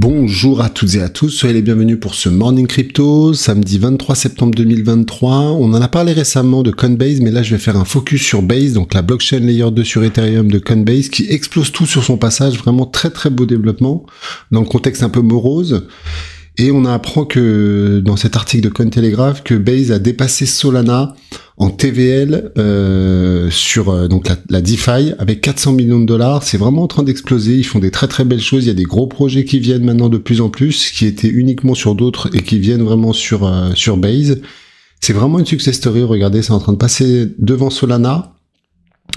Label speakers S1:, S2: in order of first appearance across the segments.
S1: Bonjour à toutes et à tous, soyez les bienvenus pour ce Morning Crypto, samedi 23 septembre 2023. On en a parlé récemment de Coinbase, mais là je vais faire un focus sur Base, donc la blockchain layer 2 sur Ethereum de Coinbase qui explose tout sur son passage, vraiment très très beau développement dans le contexte un peu morose. Et on apprend que dans cet article de Cointelegraph que Base a dépassé Solana en TVL euh, sur euh, donc la, DeFi avec 400 millions de dollars. C'est vraiment en train d'exploser. Ils font des très très belles choses. Il y a des gros projets qui viennent maintenant de plus en plus, qui étaient uniquement sur d'autres et qui viennent vraiment sur euh, sur Base. C'est vraiment une success story. Regardez, c'est en train de passer devant Solana.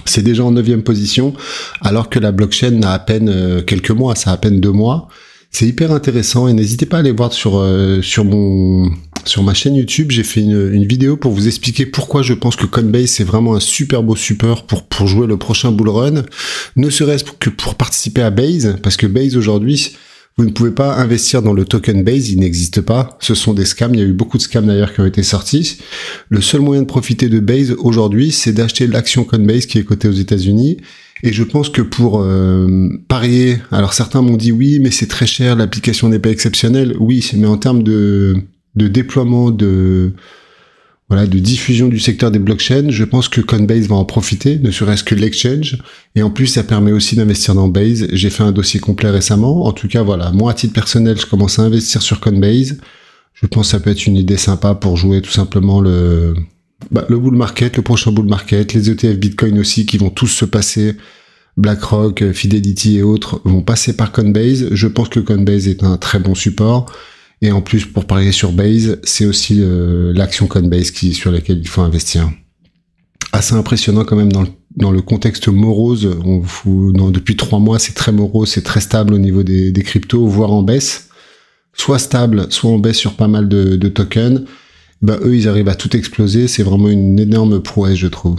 S1: C'est déjà en neuvième position, alors que la blockchain n'a à peine quelques mois, ça a à peine deux mois. C'est hyper intéressant et n'hésitez pas à aller voir sur, euh, sur, mon, sur ma chaîne YouTube. J'ai fait une, vidéo pour vous expliquer pourquoi je pense que Coinbase c'est vraiment un super beau support pour, pour jouer le prochain bull run, ne serait-ce que pour participer à Base, parce que Base aujourd'hui, vous ne pouvez pas investir dans le token base, il n'existe pas. Ce sont des scams. Il y a eu beaucoup de scams d'ailleurs qui ont été sortis. Le seul moyen de profiter de Base aujourd'hui, c'est d'acheter l'action Coinbase qui est cotée aux États-Unis et je pense que pour euh, parier, alors certains m'ont dit oui, mais c'est très cher, l'application n'est pas exceptionnelle. Oui, mais en termes de, de déploiement, de voilà, de diffusion du secteur des blockchains, je pense que Coinbase va en profiter, ne serait-ce que l'exchange. Et en plus, ça permet aussi d'investir dans Base. J'ai fait un dossier complet récemment. En tout cas, voilà, moi, à titre personnel, je commence à investir sur Coinbase. Je pense que ça peut être une idée sympa pour jouer tout simplement le, bah, le bull market, le prochain bull market, les ETF Bitcoin aussi qui vont tous se passer. BlackRock, euh, Fidelity et autres vont passer par Coinbase. Je pense que Coinbase est un très bon support. Et en plus, pour parier sur Base, c'est aussi euh, l'action Coinbase qui, sur laquelle il faut investir. Assez impressionnant quand même dans le, contexte morose. depuis trois mois, c'est très morose, c'est très stable au niveau des, des, cryptos, voire en baisse. Soit stable, soit en baisse sur pas mal de tokens. Bah, eux, ils arrivent à tout exploser. C'est vraiment une énorme prouesse, je trouve.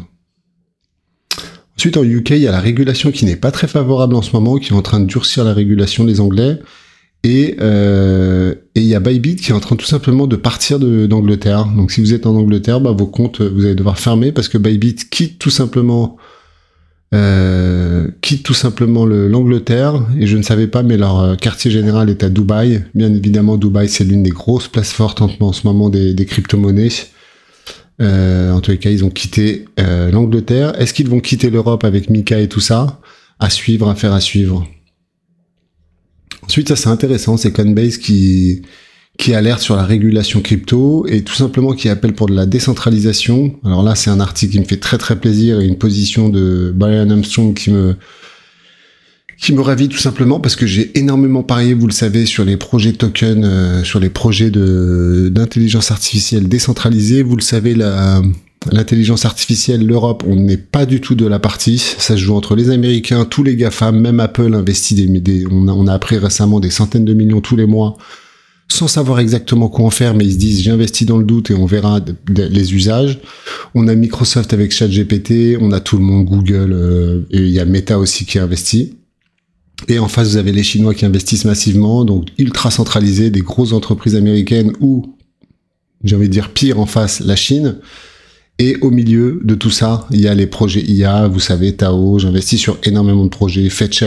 S1: Ensuite, en UK, il y a la régulation qui n'est pas très favorable en ce moment, qui est en train de durcir la régulation des Anglais. Et, euh, il y a Bybit qui est en train tout simplement de partir d'Angleterre. Donc si vous êtes en Angleterre, bah, vos comptes, vous allez devoir fermer parce que Bybit quitte tout simplement euh, quitte tout simplement l'Angleterre et je ne savais pas, mais leur euh, quartier général est à Dubaï. Bien évidemment, Dubaï, c'est l'une des grosses places fortes en, ce moment des, crypto-monnaies. Euh, en tous les cas, ils ont quitté euh, l'Angleterre. Est-ce qu'ils vont quitter l'Europe avec Mika et tout ça À suivre, à faire à suivre. Ensuite, ça c'est intéressant, c'est Coinbase qui, qui alerte sur la régulation crypto et tout simplement qui appelle pour de la décentralisation. Alors là, c'est un article qui me fait très très plaisir et une position de Brian Armstrong qui me qui me ravit tout simplement parce que j'ai énormément parié, vous le savez, sur les projets tokens, euh, sur les projets de d'intelligence artificielle décentralisée. Vous le savez, la l'intelligence artificielle, l'Europe, on n'est pas du tout de la partie. Ça se joue entre les Américains, tous les GAFA, même Apple investit des, des on, on a appris récemment des centaines de millions tous les mois sans savoir exactement quoi en faire, mais ils se disent j'investis dans le doute et on verra les usages. On a Microsoft avec ChatGPT, on a tout le monde, Google, euh, et il y a Meta aussi qui investit. Et en face, vous avez les Chinois qui investissent massivement, donc ultra centralisés, des grosses entreprises américaines ou, j'ai envie de dire pire en face, la Chine. Et au milieu de tout ça, il y a les projets IA, vous savez, Tao, j'investis sur énormément de projets, Fetch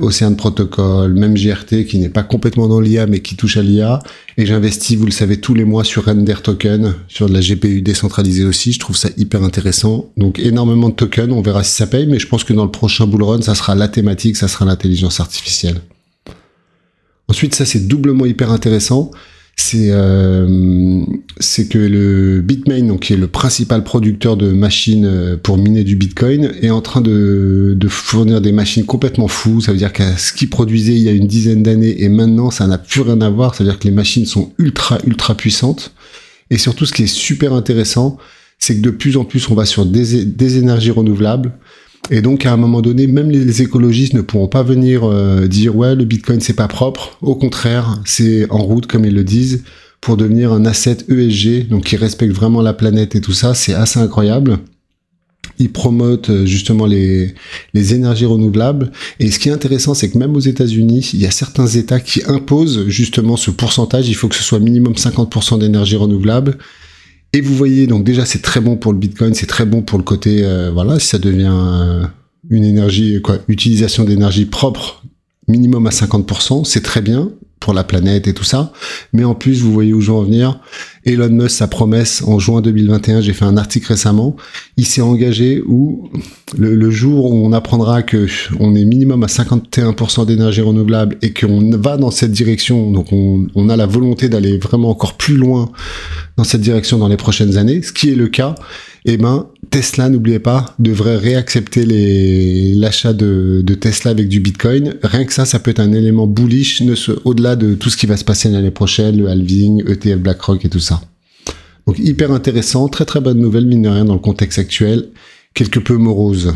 S1: Océan euh, de Protocol, même GRT qui n'est pas complètement dans l'IA mais qui touche à l'IA. Et j'investis, vous le savez, tous les mois sur Render Token, sur de la GPU décentralisée aussi. Je trouve ça hyper intéressant. Donc énormément de tokens, on verra si ça paye, mais je pense que dans le prochain bull run, ça sera la thématique, ça sera l'intelligence artificielle. Ensuite, ça c'est doublement hyper intéressant euh, c'est que le Bitmain, donc, qui est le principal producteur de machines euh, pour miner du Bitcoin, est en train de, fournir des machines complètement fous. Ça veut dire qu'à ce qu'il produisait il y a une dizaine d'années et maintenant, ça n'a plus rien à voir. Ça veut dire que les machines sont ultra, ultra puissantes. Et surtout, ce qui est super intéressant, c'est que de plus en plus, on va sur des énergies renouvelables. Et donc, à un moment donné, même les écologistes ne pourront pas venir euh, dire ouais, le Bitcoin c'est pas propre. Au contraire, c'est en route comme ils le disent pour devenir un asset ESG, donc qui respecte vraiment la planète et tout ça. C'est assez incroyable. Ils promotent euh, justement les, les énergies renouvelables. Et ce qui est intéressant, c'est que même aux États-Unis, il y a certains États qui imposent justement ce pourcentage. Il faut que ce soit minimum 50% d'énergie renouvelable. Et vous voyez, donc déjà, c'est très bon pour le Bitcoin, c'est très bon pour le côté, euh, voilà, si ça devient euh, une énergie, quoi, utilisation d'énergie propre minimum à 50%, c'est très bien la planète et tout ça. Mais en plus, vous voyez où je veux en venir. Elon Musk, sa promesse en juin 2021, j'ai fait un article récemment, il s'est engagé où le, jour où on apprendra que on est minimum à 51% d'énergie renouvelable et qu'on va dans cette direction, donc on, a la volonté d'aller vraiment encore plus loin dans cette direction dans les prochaines années, ce qui est le cas, et eh ben Tesla, n'oubliez pas, devrait réaccepter l'achat de, Tesla avec du Bitcoin. Rien que ça, ça peut être un élément bullish au-delà de tout ce qui va se passer l'année prochaine, le halving, ETF, BlackRock et tout ça. Donc hyper intéressant, très très bonne nouvelle, mine de rien, dans le contexte actuel, quelque peu morose.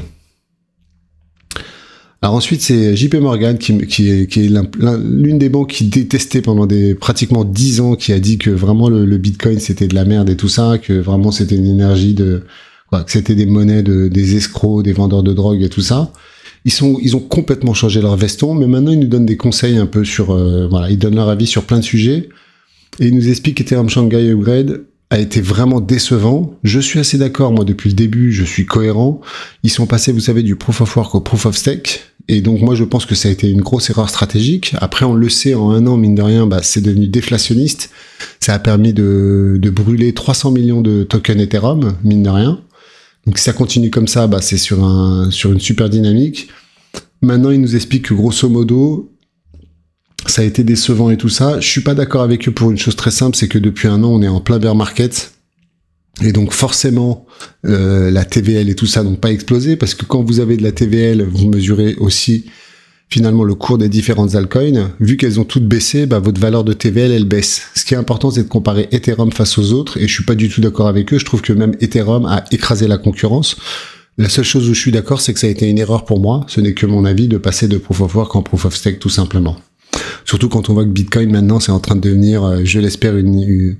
S1: Alors ensuite, c'est JP Morgan qui, est l'une des banques qui détestait pendant des pratiquement 10 ans, qui a dit que vraiment le Bitcoin c'était de la merde et tout ça, que vraiment c'était une énergie de bah, que c'était des monnaies de, des escrocs, des vendeurs de drogue et tout ça. Ils, sont, ils ont complètement changé leur veston, mais maintenant ils nous donnent des conseils un peu sur... Euh, voilà, ils donnent leur avis sur plein de sujets. Et ils nous expliquent qu'Ethereum Shanghai Upgrade a été vraiment décevant. Je suis assez d'accord, moi, depuis le début, je suis cohérent. Ils sont passés, vous savez, du proof of work au proof of stake. Et donc moi je pense que ça a été une grosse erreur stratégique. Après on le sait, en un an, mine de rien, bah, c'est devenu déflationniste. Ça a permis de, de brûler 300 millions de tokens Ethereum, mine de rien. Donc si ça continue comme ça, bah, c'est sur, un, sur une super dynamique. Maintenant, il nous explique que grosso modo, ça a été décevant et tout ça. Je suis pas d'accord avec eux pour une chose très simple, c'est que depuis un an, on est en plein bear market. Et donc forcément, euh, la TVL et tout ça n'ont pas explosé, parce que quand vous avez de la TVL, vous mesurez aussi finalement le cours des différentes altcoins, vu qu'elles ont toutes baissé, bah, votre valeur de TVL elle baisse. Ce qui est important c'est de comparer Ethereum face aux autres et je suis pas du tout d'accord avec eux, je trouve que même Ethereum a écrasé la concurrence. La seule chose où je suis d'accord c'est que ça a été une erreur pour moi, ce n'est que mon avis de passer de Proof of Work en Proof of Stake tout simplement. Surtout quand on voit que Bitcoin maintenant c'est en train de devenir, euh, je l'espère, une, une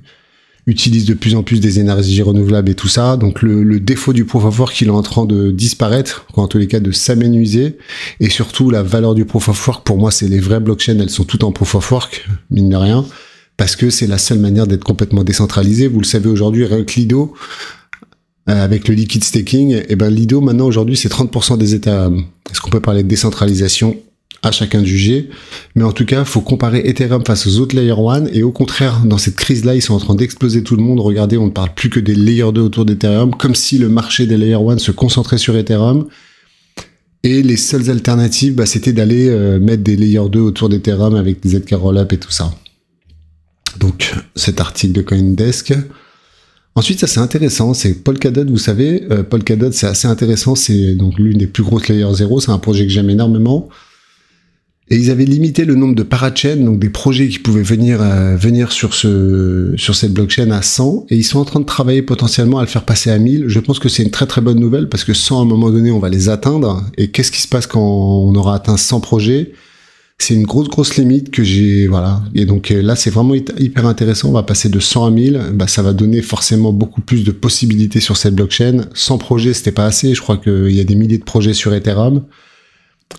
S1: utilise de plus en plus des énergies renouvelables et tout ça. Donc le, défaut du proof of work, il est en train de disparaître, ou en tous les cas de s'amenuiser. Et surtout, la valeur du proof of work, pour moi, c'est les vraies blockchains, elles sont toutes en proof of work, mine de rien, parce que c'est la seule manière d'être complètement décentralisé. Vous le savez aujourd'hui, avec Lido, euh, avec le liquid staking, et eh ben Lido, maintenant, aujourd'hui, c'est 30% des États. Est-ce qu'on peut parler de décentralisation à chacun de juger. Mais en tout cas, faut comparer Ethereum face aux autres Layer 1. Et au contraire, dans cette crise-là, ils sont en train d'exploser tout le monde. Regardez, on ne parle plus que des Layer 2 autour d'Ethereum, comme si le marché des Layer 1 se concentrait sur Ethereum. Et les seules alternatives, bah, c'était d'aller euh, mettre des Layer 2 autour d'Ethereum avec des ZK Rollup et tout ça. Donc, cet article de CoinDesk. Ensuite, ça c'est intéressant, c'est Polkadot, vous savez, euh, Polkadot c'est assez intéressant, c'est donc l'une des plus grosses Layer 0, c'est un projet que j'aime énormément. Et ils avaient limité le nombre de parachains, donc des projets qui pouvaient venir, euh, venir sur, ce, sur cette blockchain à 100. Et ils sont en train de travailler potentiellement à le faire passer à 1000. Je pense que c'est une très très bonne nouvelle parce que 100 à un moment donné, on va les atteindre. Et qu'est-ce qui se passe quand on aura atteint 100 projets C'est une grosse grosse limite que j'ai. Voilà. Et donc euh, là, c'est vraiment hyper intéressant. On va passer de 100 à 1000. Bah, ça va donner forcément beaucoup plus de possibilités sur cette blockchain. 100 projets, c'était pas assez. Je crois qu'il y a des milliers de projets sur Ethereum.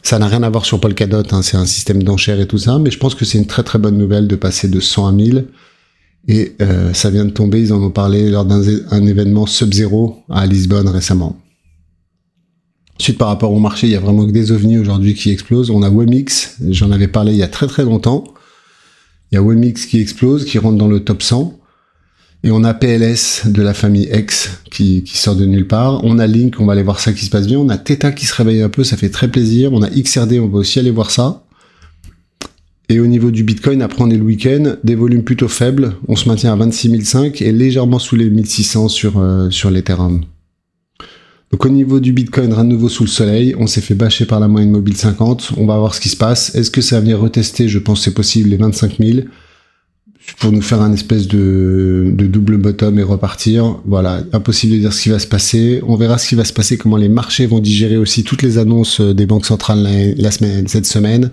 S1: Ça n'a rien à voir sur Polkadot, hein, c'est un système d'enchères et tout ça, mais je pense que c'est une très très bonne nouvelle de passer de 100 à 1000. Et euh, ça vient de tomber, ils en ont parlé lors d'un événement sub zéro à Lisbonne récemment. Ensuite, par rapport au marché, il y a vraiment que des ovnis aujourd'hui qui explosent. On a Wemix, j'en avais parlé il y a très très longtemps. Il y a Wemix qui explose, qui rentre dans le top 100. Et on a PLS de la famille X qui, sort de nulle part. On a Link, on va aller voir ça qui se passe bien. On a Theta qui se réveille un peu, ça fait très plaisir. On a XRD, on va aussi aller voir ça. Et au niveau du Bitcoin, après on est le week-end, des volumes plutôt faibles. On se maintient à 26005 et légèrement sous les 1600 sur, euh, sur l'Ethereum. Donc au niveau du Bitcoin, à nouveau sous le soleil. On s'est fait bâcher par la moyenne mobile 50. On va voir ce qui se passe. Est-ce que ça va venir retester Je pense que c'est possible les 25 000 pour nous faire un espèce de, double bottom et repartir. Voilà, impossible de dire ce qui va se passer. On verra ce qui va se passer, comment les marchés vont digérer aussi toutes les annonces euh, des banques centrales la, semaine, cette semaine,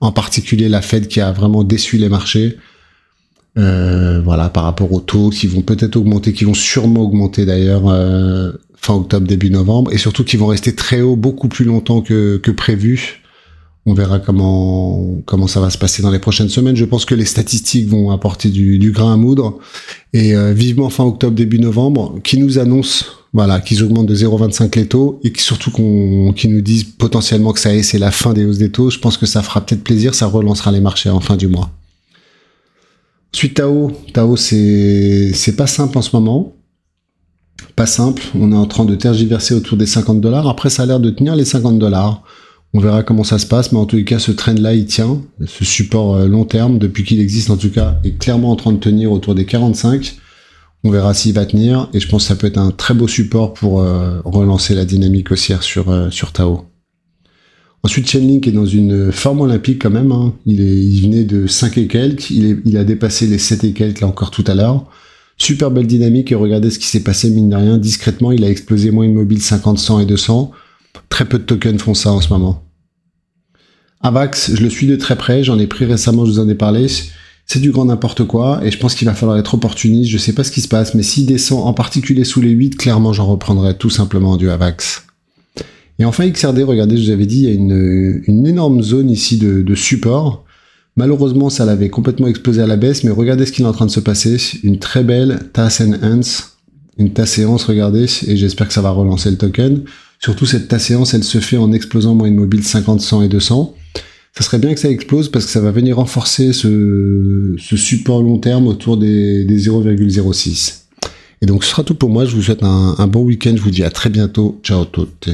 S1: en particulier la Fed qui a vraiment déçu les marchés. Euh, voilà, par rapport aux taux qui vont peut-être augmenter, qui vont sûrement augmenter d'ailleurs euh, fin octobre, début novembre, et surtout qui vont rester très haut, beaucoup plus longtemps que prévu on verra comment comment ça va se passer dans les prochaines semaines. Je pense que les statistiques vont apporter du, grain à moudre et euh, vivement fin octobre début novembre qui nous annonce voilà qu'ils augmentent de 0,25 les taux et qui surtout qu'on qui nous disent potentiellement que ça est c'est la fin des hausses des taux. Je pense que ça fera peut-être plaisir, ça relancera les marchés en fin du mois. Suite Tao, Tao c'est c'est pas simple en ce moment pas simple. On est en train de tergiverser autour des 50 dollars. Après, ça a l'air de tenir les 50 dollars. On verra comment ça se passe, mais en tous les cas, ce trend-là, il tient. Ce support euh, long terme, depuis qu'il existe en tout cas, est clairement en train de tenir autour des 45. On verra s'il va tenir, et je pense que ça peut être un très beau support pour euh, relancer la dynamique haussière sur, euh, sur Tao. Ensuite, Chainlink est dans une forme olympique quand même. Hein. Il, est, il, venait de 5 et quelques. Il, est, il, a dépassé les 7 et quelques là encore tout à l'heure. Super belle dynamique et regardez ce qui s'est passé mine de rien. Discrètement, il a explosé moins mobile 50, 100 et 200. Très peu de tokens font ça en ce moment. Avax, je le suis de très près, j'en ai pris récemment, je vous en ai parlé. C'est du grand n'importe quoi et je pense qu'il va falloir être opportuniste, je sais pas ce qui se passe, mais s'il descend en particulier sous les 8, clairement j'en reprendrai tout simplement du Avax. Et enfin XRD, regardez, je vous avais dit, il y a une, énorme zone ici de, support. Malheureusement, ça l'avait complètement explosé à la baisse, mais regardez ce qu'il est en train de se passer. Une très belle tasse and une tasse séance, regardez, et j'espère que ça va relancer le token. Surtout cette tasse séance, elle se fait en explosant moyenne mobile 50, 100 et 200 ça serait bien que ça explose parce que ça va venir renforcer ce, support long terme autour des, 0,06. Et donc ce sera tout pour moi. Je vous souhaite un, bon week-end. Je vous dis à très bientôt. Ciao toutes.